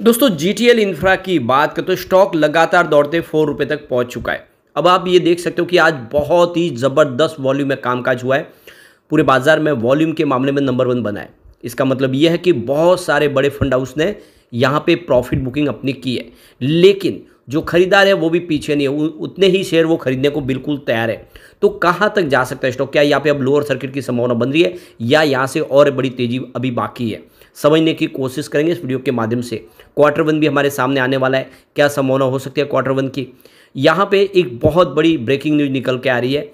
दोस्तों G T L infra की बात करते तो स्टॉक लगातार दौड़ते फोर रुपये तक पहुंच चुका है अब आप ये देख सकते हो कि आज बहुत ही ज़बरदस्त वॉल्यूम में कामकाज हुआ है पूरे बाजार में वॉल्यूम के मामले में नंबर वन बना है इसका मतलब यह है कि बहुत सारे बड़े फंड हाउस ने यहाँ पे प्रॉफिट बुकिंग अपनी की है लेकिन जो खरीदार है वो भी पीछे नहीं है उतने ही शेयर वो खरीदने को बिल्कुल तैयार है तो कहाँ तक जा सकता है स्टॉक क्या यहाँ पे अब लोअर सर्किट की संभावना बन रही है या यहाँ से और बड़ी तेजी अभी बाकी है समझने की कोशिश करेंगे इस वीडियो के माध्यम से क्वार्टर वन भी हमारे सामने आने वाला है क्या संभावना हो सकती है क्वार्टर वन की यहाँ पर एक बहुत बड़ी ब्रेकिंग न्यूज निकल के आ रही है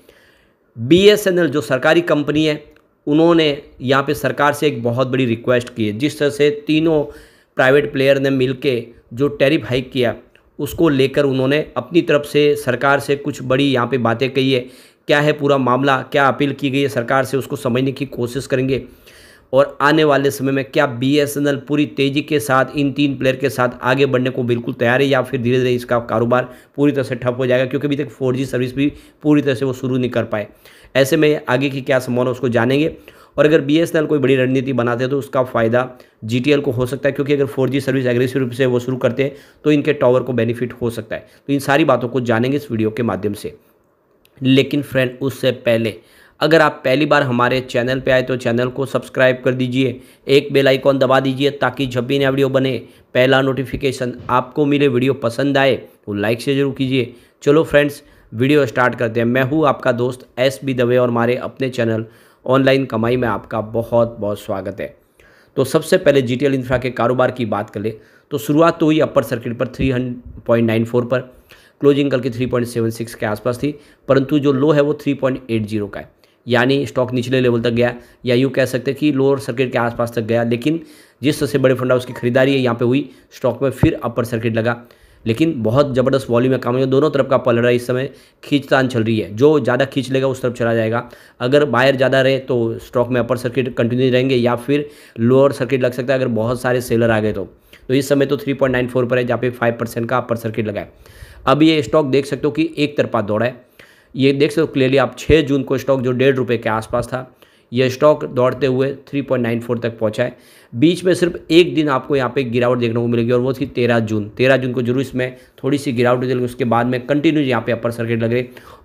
बी जो सरकारी कंपनी है उन्होंने यहाँ पर सरकार से एक बहुत बड़ी रिक्वेस्ट की है जिस तरह से तीनों प्राइवेट प्लेयर ने मिलके जो टैरिफ हाइक किया उसको लेकर उन्होंने अपनी तरफ से सरकार से कुछ बड़ी यहाँ पे बातें कही है क्या है पूरा मामला क्या अपील की गई है सरकार से उसको समझने की कोशिश करेंगे और आने वाले समय में क्या बीएसएनएल पूरी तेज़ी के साथ इन तीन प्लेयर के साथ आगे बढ़ने को बिल्कुल तैयार है या फिर धीरे धीरे इसका कारोबार पूरी तरह से ठप हो जाएगा क्योंकि अभी तक फोर सर्विस भी पूरी तरह से वो शुरू नहीं कर पाए ऐसे में आगे की क्या संभावना उसको जानेंगे और अगर बी कोई बड़ी रणनीति बनाते हैं तो उसका फ़ायदा जी को हो सकता है क्योंकि अगर फोर सर्विस एग्रेसिव रूप से वो शुरू करते हैं तो इनके टावर को बेनिफिट हो सकता है तो इन सारी बातों को जानेंगे इस वीडियो के माध्यम से लेकिन फ्रेंड उससे पहले अगर आप पहली बार हमारे चैनल पे आए तो चैनल को सब्सक्राइब कर दीजिए एक बेल आइकॉन दबा दीजिए ताकि जब भी नया वीडियो बने पहला नोटिफिकेशन आपको मिले वीडियो पसंद आए तो लाइक से जरूर कीजिए चलो फ्रेंड्स वीडियो स्टार्ट करते हैं मैं हूँ आपका दोस्त एस बी दवे और हमारे अपने चैनल ऑनलाइन कमाई में आपका बहुत बहुत स्वागत है तो सबसे पहले जी इंफ्रा के कारोबार की बात करें तो शुरुआत तो हुई अपर सर्किट पर थ्री पॉइंट नाइन फोर पर क्लोजिंग कल की थ्री पॉइंट सेवन सिक्स के आसपास थी परंतु जो लो है वो थ्री पॉइंट एट जीरो का है यानी स्टॉक निचले लेवल तक गया या यूँ कह सकते हैं कि लोअर सर्किट के आसपास तक गया लेकिन जिस सबसे बड़े फंड हाउस की खरीदारी है यहाँ पे हुई स्टॉक में फिर अपर सर्किट लगा लेकिन बहुत ज़बरदस्त वॉल्यूम है काम है दोनों तरफ का है इस समय खींचतान चल रही है जो ज़्यादा खींच लेगा उस तरफ चला जाएगा अगर बायर ज़्यादा रहे तो स्टॉक में अपर सर्किट कंटिन्यू रहेंगे या फिर लोअर सर्किट लग सकता है अगर बहुत सारे सेलर आ गए तो तो इस समय तो 3.94 पर है जहाँ पे 5 परसेंट का अपर सर्किट लगा है अब ये स्टॉक देख सकते हो कि एक तरफा दौड़ा है ये देख सकते हो क्लियरली आप छः जून को स्टॉक जो डेढ़ रुपये के आसपास था यह स्टॉक दौड़ते हुए 3.94 तक पहुंचा है बीच में सिर्फ एक दिन आपको यहाँ पे गिरावट देखने को मिलेगी और वो थी तेरह जून तेरह जून को जरूर इसमें थोड़ी सी गिरावट देगी उसके बाद में कंटिन्यू यहाँ पे अपर सर्किट लग रहे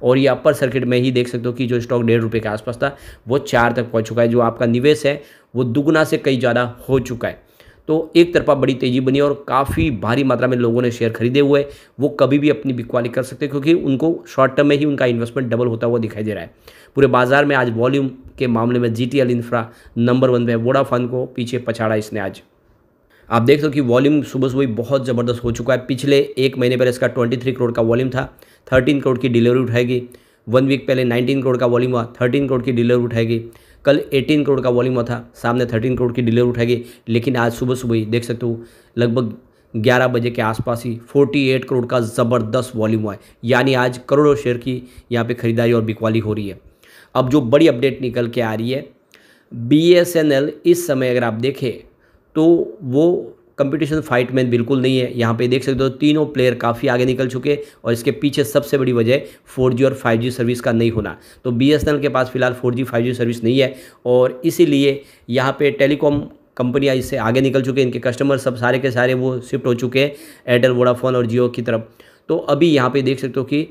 और ये अपर सर्किट में ही देख सकते हो कि जो स्टॉक डेढ़ रुपये के आसपास था वो चार तक पहुँच चुका है जो आपका निवेश है वो दुगुना से कई ज़्यादा हो चुका है तो एक तरफा बड़ी तेज़ी बनी और काफ़ी भारी मात्रा में लोगों ने शेयर खरीदे हुए वो कभी भी अपनी बिकवाली कर सकते क्योंकि उनको शॉर्ट टर्म में ही उनका इन्वेस्टमेंट डबल होता हुआ दिखाई दे रहा है पूरे बाजार में आज वॉल्यूम के मामले में जी इंफ्रा नंबर वन में वोडाफन वोडाफोन को पीछे पछाड़ा इसने आज आप देख लो कि वॉल्यूम सुबह सुबह बहुत ज़बरदस्त हो चुका है पिछले एक महीने पहले इसका 23 करोड़ का वॉल्यूम था 13 करोड़ की डिलीवरी उठाएगी वन वीक पहले 19 करोड़ का वॉल्यूम हुआ 13 करोड़ की डिलीवरी उठाएगी कल 18 करोड़ का वॉल्यूम हुआ था सामने 13 करोड़ की डिलीवरी उठाएगी लेकिन आज सुबह सुबह ही देख सकते हो लगभग ग्यारह बजे के आसपास ही फोर्टी करोड़ का ज़बरदस्त वॉल्यूम हुआ है यानी आज करोड़ों शेयर की यहाँ पर खरीदारी और बिकवाली हो रही है अब जो बड़ी अपडेट निकल के आ रही है बीएसएनएल इस समय अगर आप देखें तो वो कंपटीशन फाइट में बिल्कुल नहीं है यहाँ पे देख सकते हो तीनों प्लेयर काफ़ी आगे निकल चुके और इसके पीछे सबसे बड़ी वजह फोर जी और फाइव जी सर्विस का नहीं होना तो बी के पास फिलहाल four G five G service नहीं है और इसीलिए यहाँ पर टेलीकॉम कंपनियाँ इससे आगे निकल चुके हैं इनके कस्टमर सब सारे के सारे वो शिफ्ट हो चुके हैं एयरटेल वोडाफोन और जियो की तरफ तो अभी यहाँ पर देख सकते हो कि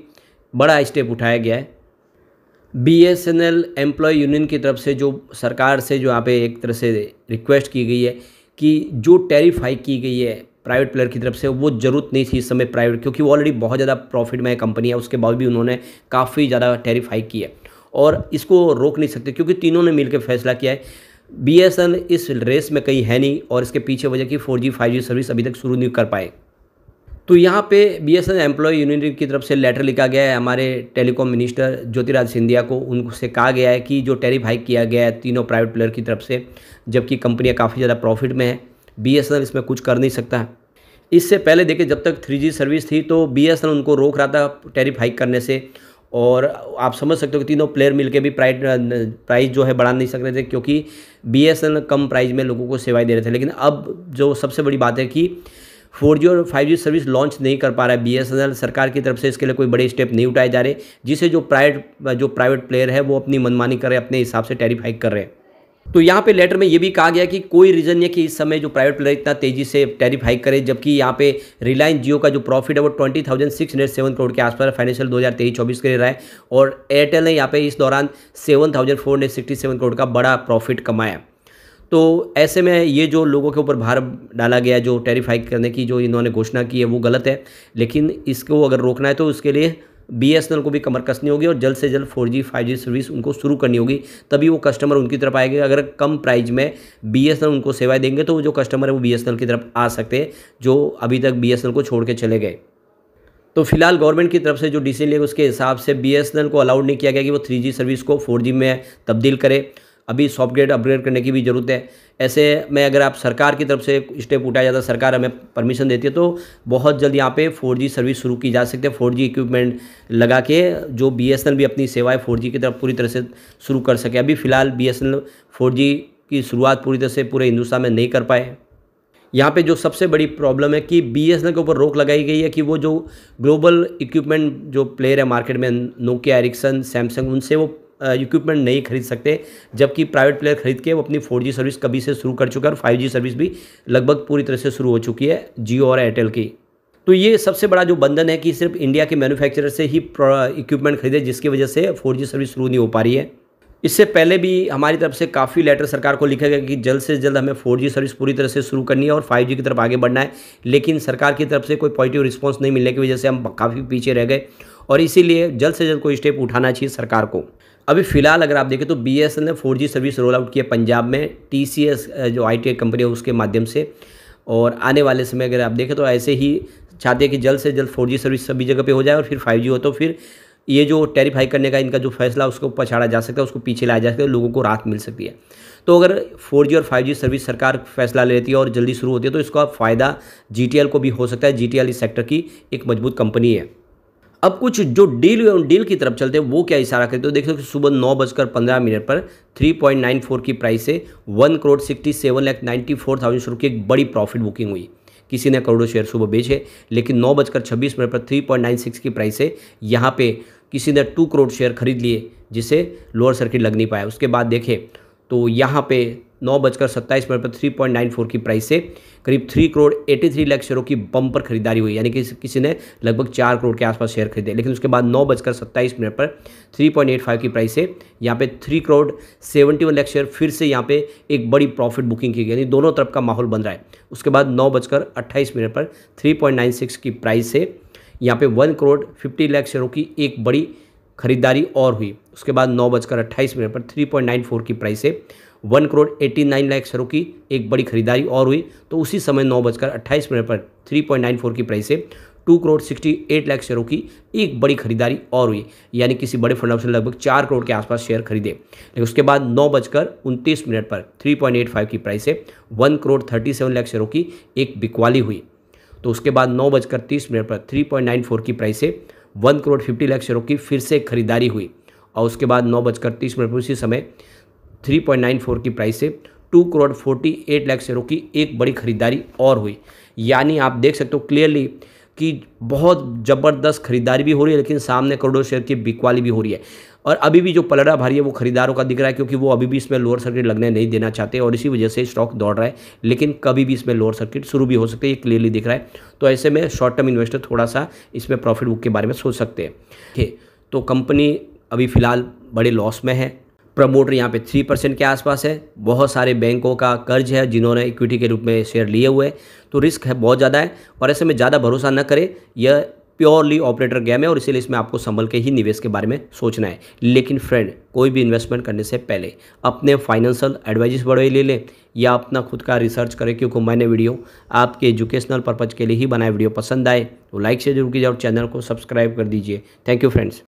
बड़ा स्टेप उठाया गया है B S N L employ union की तरफ से जो सरकार से जो यहाँ पे एक तरह से रिक्वेस्ट की गई है कि जो टैरिफ हाइक की गई है प्राइवेट प्लेयर की तरफ से वो ज़रूरत नहीं थी इस समय प्राइवेट क्योंकि वो ऑलरेडी बहुत ज़्यादा प्रॉफिट में कंपनी है उसके बाद भी उन्होंने काफ़ी ज़्यादा टैरिफ हाइक की है और इसको रोक नहीं सकते क्योंकि तीनों ने मिलकर फैसला किया है बी इस रेस में कहीं है नहीं और इसके पीछे वजह की four G five G service अभी तक शुरू नहीं कर पाए तो यहाँ पे B S N employ union की तरफ से लेटर लिखा गया है हमारे टेलीकॉम मिनिस्टर ज्योतिराज सिंधिया को उनसे कहा गया है कि जो टैरिफ हाइक किया गया है तीनों प्राइवेट प्लेयर की तरफ से जबकि कंपनियाँ काफ़ी ज़्यादा प्रॉफिट में है बी इसमें कुछ कर नहीं सकता है इससे पहले देखिए जब तक थ्री सर्विस थी तो बी उनको रोक रहा था टैरिफ हाइक करने से और आप समझ सकते हो कि तीनों प्लेयर मिलके भी प्राइट प्राइस जो है बढ़ा नहीं सक रहे थे क्योंकि बी कम प्राइस में लोगों को सेवाएं दे रहे थे लेकिन अब जो सबसे बड़ी बात है कि फोर जी और फाइव जी सर्विस लॉन्च नहीं कर पा रहा है एल सरकार की तरफ से इसके लिए कोई बड़े स्टेप नहीं उठाए जा रहे जिसे जो प्राइवेट जो प्राइवेट प्लेयर है वो अपनी मनमानी कर रहे अपने हिसाब से टैरिफ हाइक कर रहे हैं तो यहाँ पे लेटर में ये भी कहा गया कि कोई रीज़न नहीं कि इस समय जो प्राइवेट प्लेयर इतना तेजी से टैरिफ हाइक करे जबकि यहाँ पे रिलायंस जियो का जो प्रॉफिट है वो twenty thousand six hundred seven crore के आसपास फाइनेंशियल दो हज़ार तेईस चौबीस के रहा है और एयरटेल ने यहाँ पे इस दौरान seven thousand four hundred sixty seven crore का बड़ा प्रॉफिट कमाया तो ऐसे में ये जो लोगों के ऊपर भार डाला गया जो टैरिफ करने की जो इन्होंने घोषणा की है वो गलत है लेकिन इसको अगर रोकना है तो उसके लिए बी को भी कमर कसनी होगी और जल्द से जल्द four G five G service उनको शुरू करनी होगी तभी वो कस्टमर उनकी तरफ आएंगे अगर कम प्राइस में बी उनको सेवाएं देंगे तो वो जो कस्टमर है वो बी की तरफ आ सकते हैं जो अभी तक बी को छोड़ के चले गए तो फिलहाल गवर्नमेंट की तरफ से जो डिसीजन लिया उसके हिसाब से बी को अलाउड नहीं किया गया कि वो थ्री सर्विस को फोर में तब्दील करे अभी सॉफ्टवेयर अपग्रेड करने की भी ज़रूरत है ऐसे में अगर आप सरकार की तरफ से स्टेप उठाया जाता है सरकार हमें परमिशन देती है तो बहुत जल्द यहाँ पे 4G सर्विस शुरू की जा सकती है 4G इक्विपमेंट लगा के जो बी भी अपनी सेवाएं 4G की तरफ पूरी तरह से शुरू कर सके अभी फ़िलहाल बी एस की शुरुआत पूरी तरह से पूरे हिंदुस्तान में नहीं कर पाए यहाँ पे जो सबसे बड़ी प्रॉब्लम है कि बी एस के ऊपर रोक लगाई गई है कि वो जो ग्लोबल इक्विपमेंट जो प्लेयर है मार्केट में नोकिया एरिक्सन सैमसंग उनसे वो इक्विपमेंट नहीं खरीद सकते जबकि प्राइवेट प्लेयर खरीद के वो अपनी फोर सर्विस कभी से शुरू कर चुका है और फाइव सर्विस भी लगभग पूरी तरह से शुरू हो चुकी है जियो और एयरटेल की तो ये सबसे बड़ा जो बंधन है कि सिर्फ इंडिया के मैन्युफैक्चरर से ही इक्विपमेंट खरीदे जिसकी वजह से फोर सर्विस शुरू नहीं हो पा रही है इससे पहले भी हमारी तरफ से काफ़ी लेटर सरकार को लिखा गया कि जल्द से जल्द हमें फोर सर्विस पूरी तरह से शुरू करनी है और फाइव की तरफ आगे बढ़ना है लेकिन सरकार की तरफ से कोई पॉजिटिव रिस्पॉन्स नहीं मिलने की वजह से हम काफ़ी पीछे रह गए और इसीलिए जल्द से जल्द कोई स्टेप उठाना चाहिए सरकार को अभी फ़िलहाल अगर आप देखें तो बी एस एल ने four G service roll out किया पंजाब में टी सी एस जो आई टी कंपनी है उसके माध्यम से और आने वाले समय अगर आप देखें तो ऐसे ही चाहते हैं कि जल्द से जल्द फोर जी सर्विस सभी जगह पे हो जाए और फिर फाइव जी हो तो फिर ये जो टैरिफ हाई करने का इनका जो फैसला उसको पछाड़ा जा सकता है उसको पीछे लाया जा सकता है लोगों को राहत मिल सकती है तो अगर 4G और 5G सर्विस सरकार फैसला लेती है और जल्दी शुरू होती है तो इसका फ़ायदा जी को भी हो सकता है जी इस सेक्टर की एक मजबूत कंपनी है अब कुछ जो डील डील की तरफ चलते हैं वो क्या इशारा करते हो तो देख सकते हो सुबह नौ बजकर पंद्रह मिनट पर 3.94 की प्राइस से one crore sixty seven lakh ninety four thousand शुरू की एक बड़ी प्रॉफिट बुकिंग हुई किसी ने करोड़ों शेयर सुबह बेचे लेकिन नौ बजकर छब्बीस मिनट पर 3.96 की प्राइस से यहाँ पे किसी ने टू करोड़ शेयर खरीद लिए जिसे लोअर सर्किट लग नहीं पाया उसके बाद देखें तो यहाँ पे नौ बजकर सत्ताईस मिनट पर फोर की प्राइस से करीब three crore eighty three lakh शेयरों की बम्पर खरीदारी हुई यानी कि किसी ने लगभग चार करोड़ के आसपास शेयर खरीदे लेकिन उसके बाद नौ बजकर सत्ताईस मिनट पर थ्री पॉइंट एट फाइव की प्राइस से यहाँ पे three crore seventy one lakh share फिर से यहाँ पे एक बड़ी प्रॉफिट बुकिंग की गई यानी दोनों तरफ का माहौल बन रहा है उसके बाद नौ बजकर अट्ठाईस मिनट पर थ्री पॉइंट नाइन सिक्स की प्राइस से यहाँ पे वन करोड़ फिफ्टी लाख शेयरों की एक बड़ी खरीदारी और हुई उसके बाद नौ बजकर अट्ठाईस मिनट पर थ्री पॉइंट नाइन फोर की प्राइस से one crore eighty nine lakh शेयरों की एक बड़ी खरीदारी और हुई तो उसी समय नौ बजकर अट्ठाईस मिनट पर थ्री पॉइंट नाइन फोर की प्राइस से two crore sixty eight lakh शेयरों की एक बड़ी खरीदारी और हुई यानी किसी बड़े फंड ऑफ लगभग चार करोड़ के आसपास शेयर खरीदे लेकिन उसके बाद नौ बजकर उनतीस मिनट पर थ्री पॉइंट एट फाइव की प्राइस से one crore thirty seven lakh शेयरों की एक बिकवाली हुई तो उसके बाद नौ बजकर तीस मिनट पर थ्री पॉइंट नाइन फोर की प्राइस से वन करोड़ फिफ्टी लाख शेयरों की फिर से खरीदारी हुई और उसके बाद नौ बजकर तीस मिनट पर उसी समय 3.94 की प्राइस से two crore forty eight lakh शेयरों की एक बड़ी खरीदारी और हुई यानी आप देख सकते हो क्लियरली कि बहुत ज़बरदस्त खरीदारी भी हो रही है लेकिन सामने करोड़ों शेयर की बिकवाली भी हो रही है और अभी भी जो पलड़ा भारी है वो खरीदारों का दिख रहा है क्योंकि वो अभी भी इसमें लोअर सर्किट लगने नहीं देना चाहते और इसी वजह से स्टॉक दौड़ रहा है लेकिन कभी भी इसमें लोअर सर्किट शुरू भी हो सकते हैं ये क्लियरली दिख रहा है तो ऐसे में शॉर्ट टर्म इन्वेस्टर थोड़ा सा इसमें प्रॉफिट बुक के बारे में सोच सकते हैं तो कंपनी अभी फ़िलहाल बड़े लॉस में है प्रमोटर यहाँ पे थ्री परसेंट के आसपास है बहुत सारे बैंकों का कर्ज है जिन्होंने इक्विटी के रूप में शेयर लिए हुए तो रिस्क है बहुत ज़्यादा है और ऐसे में ज़्यादा भरोसा न करें यह प्योरली ऑपरेटर गेम है और इसीलिए इसमें आपको संभल के ही निवेश के बारे में सोचना है लेकिन फ्रेंड कोई भी इन्वेस्टमेंट करने से पहले अपने फाइनेंशियल एडवाइजिस बड़े ले लें या अपना खुद का रिसर्च करें क्योंकि मैंने वीडियो आपके एजुकेशनल पर्पज़ के लिए ही बनाए वीडियो पसंद आए तो लाइक से जरूर कीजिए और चैनल को सब्सक्राइब कर दीजिए थैंक यू फ्रेंड्स